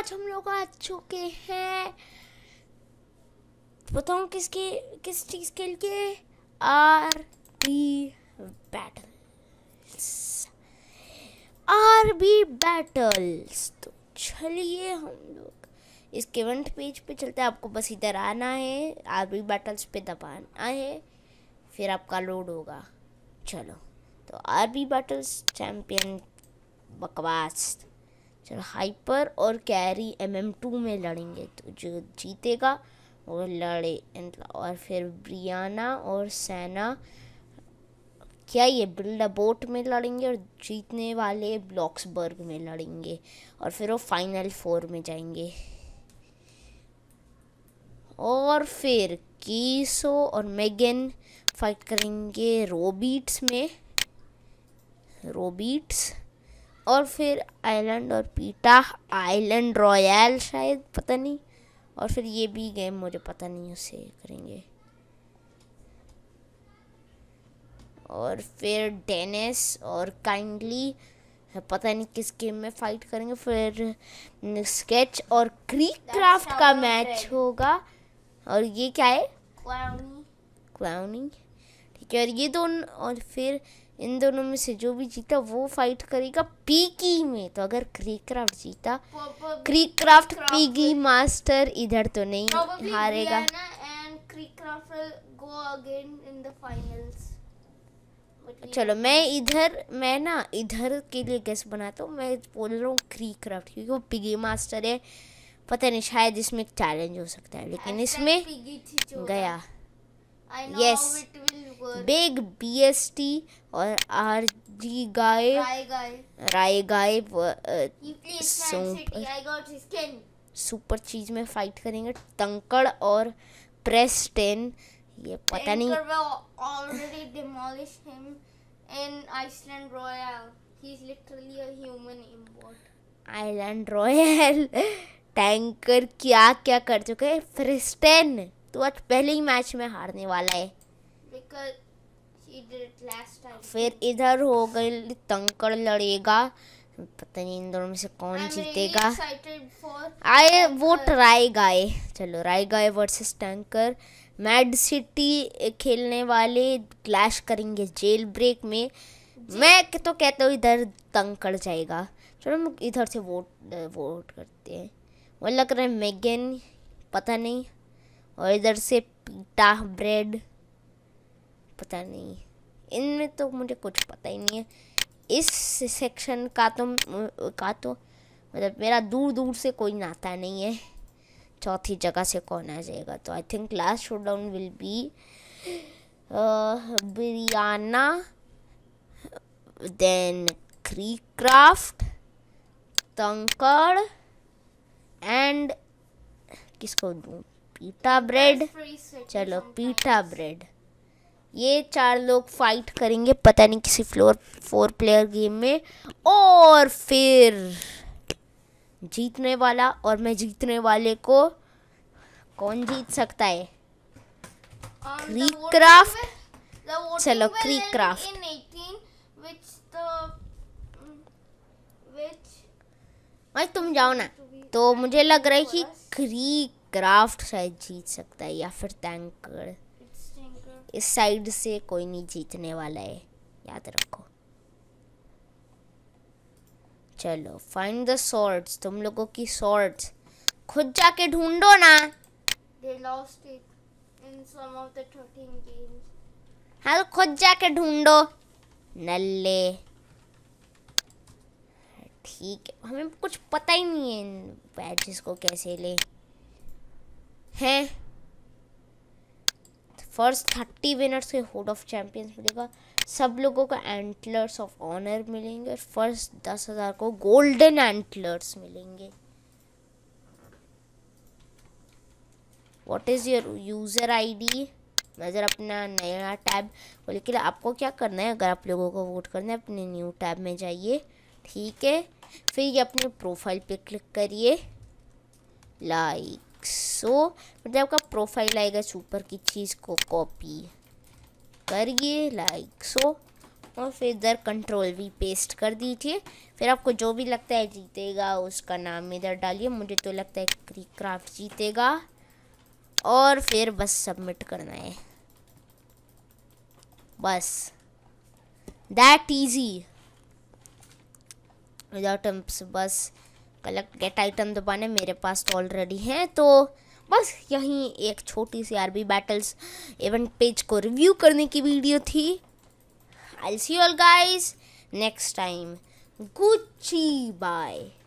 आज हम लोग आ चुके हैं बताऊँ किसके किस चीज़ के लिए R B battles R B battles तो चलिए हम लोग इसके वंट पेज पे चलते हैं आपको बस इधर आना है बी बैटल्स पे दबाना है फिर आपका लोड होगा चलो तो बी बैटल्स चैम्पियन बकवास चलो हाइपर और कैरी एम एम टू में लड़ेंगे तो जो जीतेगा वो लड़े और फिर ब्रियाना और सैना क्या ये बिल्ड बोट में लड़ेंगे और जीतने वाले ब्लॉक्सबर्ग में लड़ेंगे और फिर वो फाइनल फोर में जाएंगे और फिर कीसो और मेगन फाइट करेंगे रोबीट्स में रोबीट्स और फिर आइलैंड और पीटा आइलैंड रॉयल शायद पता नहीं और फिर ये भी गेम मुझे पता नहीं उसे करेंगे और फिर डेनिस और काइंडली पता नहीं किस गेम में फाइट करेंगे फिर स्केच और क्रीक क्राफ्ट का मैच होगा और ये क्या है क्लाउनी क्लाउनी ठीक है और ये दोनों और फिर इन दोनों में से जो भी जीता वो फाइट करेगा पीकी में तो अगर क्रीक्राफ्ट जीता क्रीक्राफ्ट पीगी मास्टर इधर तो नहीं हारेगा तो चलो तो मैं इधर मैं ना इधर के लिए गेस्ट बनाता हूँ मैं बोल रहा हूँ क्री क्राफ्ट क्योंकि वो पिगी मास्टर है पता नहीं शायद इसमें एक चैलेंज हो सकता है लेकिन इसमें गया yes big B S T और आर जी गाय राय गाय सुपर चीज में फाइट करेंगे टंकड़ और प्रेस टेन ये पता नहीं already demolish him in Iceland royal he is literally a human import island royal tanker क्या क्या कर चुके हैं फ्रिस्टेन तो आज पहले ही मैच में हारने वाला है फिर इधर हो गए तंकर लड़ेगा पता नहीं इन दोनों में से कौन जीतेगा आए वो ट्राई गाय चलो राय guy versus tanker mad city खेलने वाले क्लैश करेंगे जेल ब्रेक में मैं तो कहता हूँ इधर तंग कर जाएगा चलो हम इधर से वोट वोट करते हैं वो लग रहा है मेगन पता नहीं और इधर से पीटा ब्रेड पता नहीं इनमें तो मुझे कुछ पता ही नहीं है इस सेक्शन का तो का तो मतलब मेरा दूर दूर से कोई नाता नहीं है चौथी जगह से कौन आ जाएगा तो I think last showdown will be बिरयाना देन क्राफ्ट कंकड़ एंड किसको दूँ पीटा ब्रेड चलो पीटा ब्रेड ये चार लोग फाइट करेंगे पता नहीं किसी फ्लोर फोर प्लेयर गेम में और फिर जीतने वाला और मैं जीतने वाले को कौन जीत सकता है क्रीक क्राफ्ट चलो क्रीक क्राफ्ट भाई तुम जाओ ना तो मुझे लग रहा है कि क्री क्राफ्ट शायद जीत सकता है या फिर टैंकर इस साइड से कोई नहीं जीतने वाला है याद रखो चलो फाइंड द सॉर्ड्स तुम लोगों की सॉर्ड्स खुद जाके ढूंढो ना हाँ खुद जाके ढूंढो नल्ले ठीक है हमें कुछ पता ही नहीं है इन बैचेस को कैसे ले हैं फर्स्ट थर्टी विनर्स के होड ऑफ चैम्पियंस मिलेगा सब लोगों को एंटलर्स ऑफ ऑनर मिलेंगे और फर्स्ट दस हज़ार को गोल्डन एंटलर्स मिलेंगे what is your user D मैं ज़रा अपना नया टैब बोले के आपको क्या करना है अगर आप लोगों को वोट करना है अपने न्यू टैब में जाइए ठीक है फिर ये अपने प्रोफाइल पे क्लिक करिए लाइक सो मतलब आपका प्रोफाइल आएगा सुपर ऊपर की चीज़ को कॉपी करिए लाइक सो और फिर इधर कंट्रोल भी पेस्ट कर दीजिए फिर आपको जो भी लगता है जीतेगा उसका नाम इधर डालिए मुझे तो लगता है क्राफ्ट जीतेगा और फिर बस सबमिट करना है बस दैट इजी विदाउट बस कलेक्ट गेट आइटम दबाने मेरे पास तो ऑलरेडी हैं तो बस यहीं एक छोटी सी आरबी बैटल्स इवेंट पेज को रिव्यू करने की वीडियो थी I see all guys next time Gucci bye